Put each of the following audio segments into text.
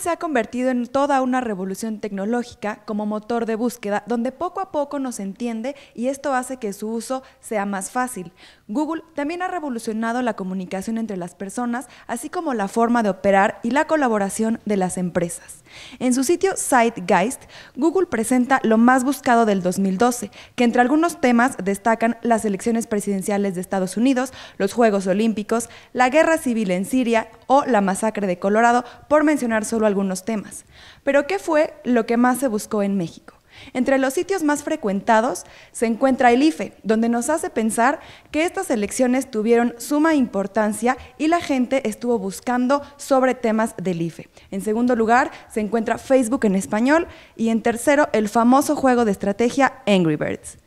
se ha convertido en toda una revolución tecnológica como motor de búsqueda, donde poco a poco nos entiende y esto hace que su uso sea más fácil. Google también ha revolucionado la comunicación entre las personas, así como la forma de operar y la colaboración de las empresas. En su sitio Sitegeist, Google presenta lo más buscado del 2012, que entre algunos temas destacan las elecciones presidenciales de Estados Unidos, los Juegos Olímpicos, la guerra civil en Siria o la masacre de Colorado, por mencionar solo algunos temas. Pero, ¿qué fue lo que más se buscó en México? Entre los sitios más frecuentados se encuentra el IFE, donde nos hace pensar que estas elecciones tuvieron suma importancia y la gente estuvo buscando sobre temas del IFE. En segundo lugar se encuentra Facebook en español y en tercero el famoso juego de estrategia Angry Birds.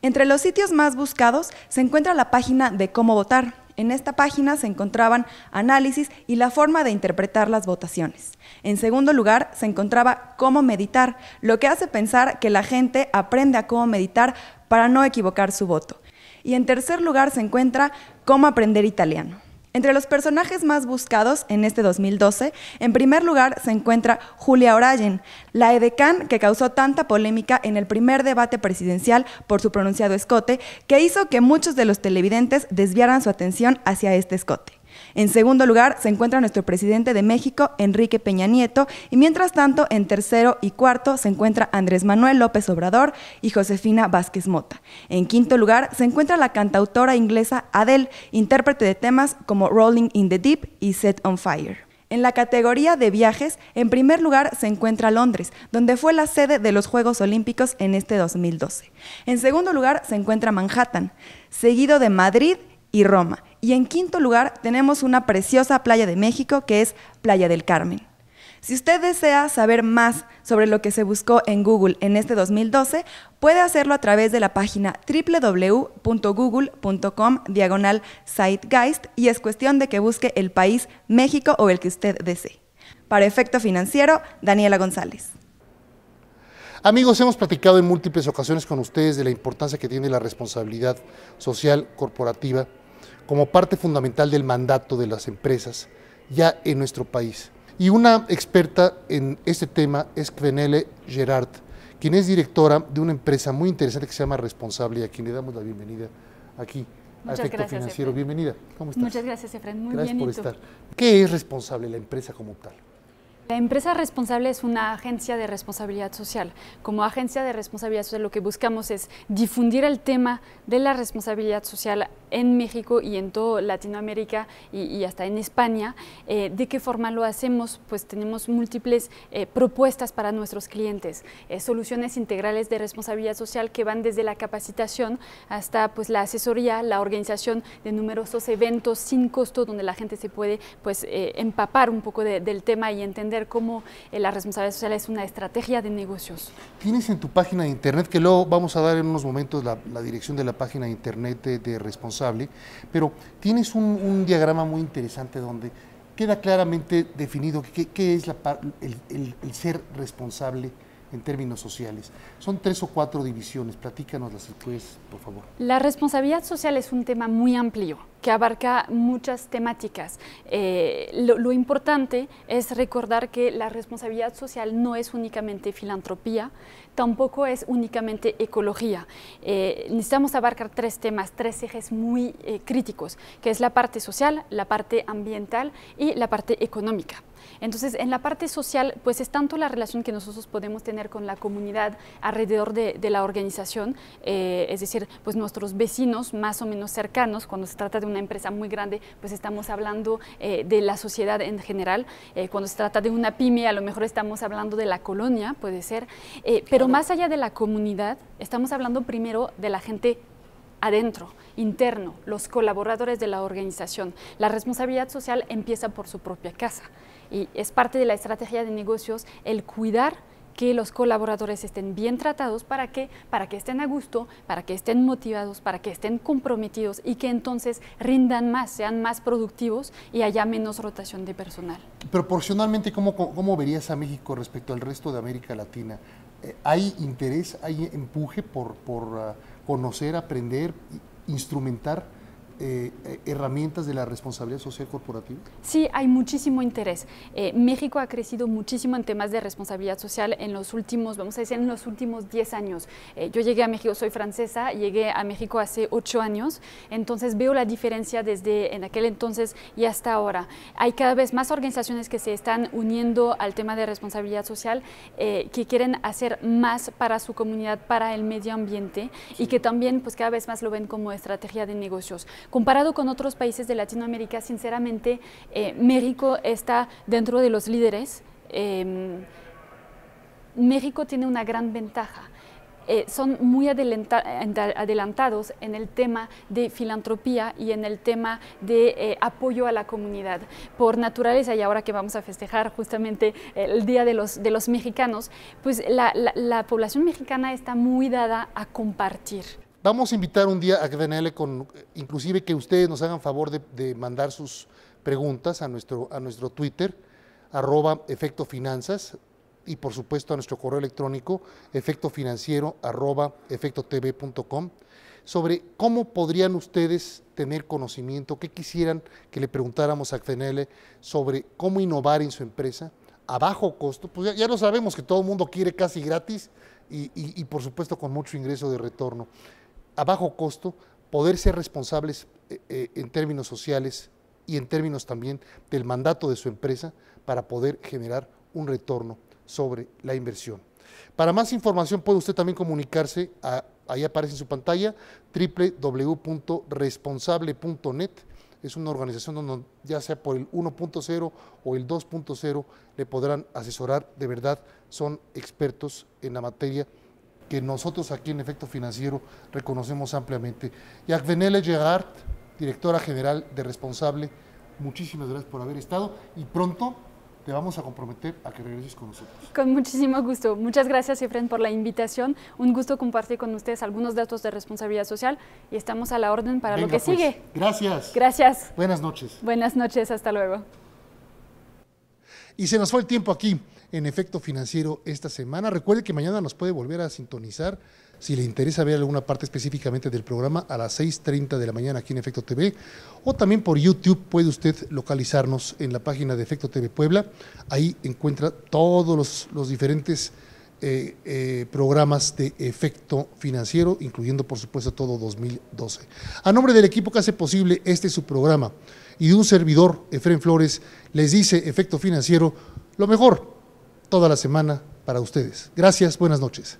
Entre los sitios más buscados se encuentra la página de cómo votar, en esta página se encontraban análisis y la forma de interpretar las votaciones. En segundo lugar, se encontraba cómo meditar, lo que hace pensar que la gente aprende a cómo meditar para no equivocar su voto. Y en tercer lugar se encuentra cómo aprender italiano. Entre los personajes más buscados en este 2012, en primer lugar se encuentra Julia O'Ryan, la edecán que causó tanta polémica en el primer debate presidencial por su pronunciado escote, que hizo que muchos de los televidentes desviaran su atención hacia este escote. En segundo lugar se encuentra nuestro presidente de México, Enrique Peña Nieto, y mientras tanto en tercero y cuarto se encuentra Andrés Manuel López Obrador y Josefina Vázquez Mota. En quinto lugar se encuentra la cantautora inglesa Adele, intérprete de temas como Rolling in the Deep y Set on Fire. En la categoría de viajes, en primer lugar se encuentra Londres, donde fue la sede de los Juegos Olímpicos en este 2012. En segundo lugar se encuentra Manhattan, seguido de Madrid y Roma. Y en quinto lugar tenemos una preciosa playa de México que es Playa del Carmen. Si usted desea saber más sobre lo que se buscó en Google en este 2012, puede hacerlo a través de la página www.google.com diagonal Zeitgeist y es cuestión de que busque el país México o el que usted desee. Para efecto financiero, Daniela González. Amigos, hemos platicado en múltiples ocasiones con ustedes de la importancia que tiene la responsabilidad social corporativa como parte fundamental del mandato de las empresas ya en nuestro país. Y una experta en este tema es Kvenele Gerard, quien es directora de una empresa muy interesante que se llama Responsable, y a quien le damos la bienvenida aquí. al Aspecto financiero, bienvenida. ¿Cómo estás? Muchas gracias, Efren. Muy bien. Gracias por estar. ¿Qué es responsable la empresa como tal? La empresa responsable es una agencia de responsabilidad social. Como agencia de responsabilidad social lo que buscamos es difundir el tema de la responsabilidad social en México y en toda Latinoamérica y, hasta en España. Eh, ¿De qué forma lo hacemos? Pues tenemos múltiples eh, propuestas para nuestros clientes, eh, soluciones integrales de responsabilidad social que van desde la capacitación hasta pues, la asesoría, la organización de numerosos eventos sin costo donde la gente se puede pues, empapar un poco del tema y entender cómo eh, la responsabilidad social es una estrategia de negocios. Tienes en tu página de internet, que luego vamos a dar en unos momentos la, dirección de la página de internet de, responsable, pero tienes un, diagrama muy interesante donde queda claramente definido qué es el ser responsable en términos sociales. Son tres o cuatro divisiones, platícanoslas las por favor. La responsabilidad social es un tema muy amplio que abarca muchas temáticas. Eh, lo, importante es recordar que la responsabilidad social no es únicamente filantropía, tampoco es únicamente ecología. Eh, necesitamos abarcar tres temas, tres ejes muy eh, críticos, que es la parte social, la parte ambiental y la parte económica. Entonces, en la parte social, pues es tanto la relación que nosotros podemos tener con la comunidad alrededor de, la organización, eh, es decir, pues nuestros vecinos más o menos cercanos, cuando se trata de una empresa muy grande, pues estamos hablando eh, de la sociedad en general, eh, cuando se trata de una pyme, a lo mejor estamos hablando de la colonia, puede ser, pero más allá de la comunidad, estamos hablando primero de la gente adentro, interno, los colaboradores de la organización. La responsabilidad social empieza por su propia casa y es parte de la estrategia de negocios el cuidar que los colaboradores estén bien tratados para que, para que estén a gusto, para que estén motivados, para que estén comprometidos y que entonces rindan más, sean más productivos y haya menos rotación de personal. Proporcionalmente, ¿cómo, cómo verías a México respecto al resto de América Latina? hay interés, hay empuje por, por ah, conocer, aprender, instrumentar eh, eh, herramientas de la responsabilidad social corporativa? Sí, hay muchísimo interés. Eh, México ha crecido muchísimo en temas de responsabilidad social en los últimos, vamos a decir, en los últimos 10 años. yo llegué a México, soy francesa, llegué a México hace 8 años, entonces veo la diferencia desde en aquel entonces y hasta ahora. Hay cada vez más organizaciones que se están uniendo al tema de responsabilidad social, que quieren hacer más para su comunidad, para el medio ambiente y que también pues cada vez más lo ven como estrategia de negocios Comparado con otros países de Latinoamérica, sinceramente, eh, México está dentro de los líderes. Em, México tiene una gran ventaja. Eh, son muy adelantados en el tema de filantropía y en el tema de eh, apoyo a la comunidad. Por naturaleza, y ahora que vamos a festejar justamente el Día de los, Mexicanos, pues la población mexicana está muy dada a compartir. Vamos a invitar un día a CDNL, inclusive que ustedes nos hagan favor de, mandar sus preguntas a nuestro, a nuestro Twitter, arroba efecto y por supuesto a nuestro correo electrónico, efectofinanciero arroba efectotv.com, sobre cómo podrían ustedes tener conocimiento, qué quisieran que le preguntáramos a CDNL sobre cómo innovar en su empresa a bajo costo, pues ya, lo sabemos que todo el mundo quiere casi gratis y por supuesto con mucho ingreso de retorno a bajo costo poder ser responsables eh, eh, en términos sociales y en términos también del mandato de su empresa para poder generar un retorno sobre la inversión. Para más información puede usted también comunicarse, ahí aparece en su pantalla, www.responsable.net. Es una organización donde ya sea por el 1.0 o el 2.0 le podrán asesorar, de verdad son expertos en la materia que nosotros aquí en Efecto Financiero reconocemos ampliamente. venele Gerard, directora general de Responsable, muchísimas gracias por haber estado y pronto te vamos a comprometer a que regreses con nosotros. Con muchísimo gusto. Muchas gracias, Efren, por la invitación. Un gusto compartir con ustedes algunos datos de responsabilidad social y estamos a la orden para lo que pues. sigue. Gracias. Gracias. Buenas noches. Buenas noches, hasta luego. Y se nos fue el tiempo aquí en efecto financiero esta semana. Recuerde que mañana nos puede volver a sintonizar si le interesa ver alguna parte específicamente del programa a las 6.30 de la mañana aquí en Efecto TV o también por YouTube puede usted localizarnos en la página de Efecto TV Puebla. Ahí encuentra todos los, diferentes eh, eh, programas de efecto financiero, incluyendo por supuesto todo 2012. A nombre del equipo que hace posible este su programa y de un servidor, Efren Flores, les dice Efecto Financiero lo mejor toda la semana para ustedes. Gracias, buenas noches.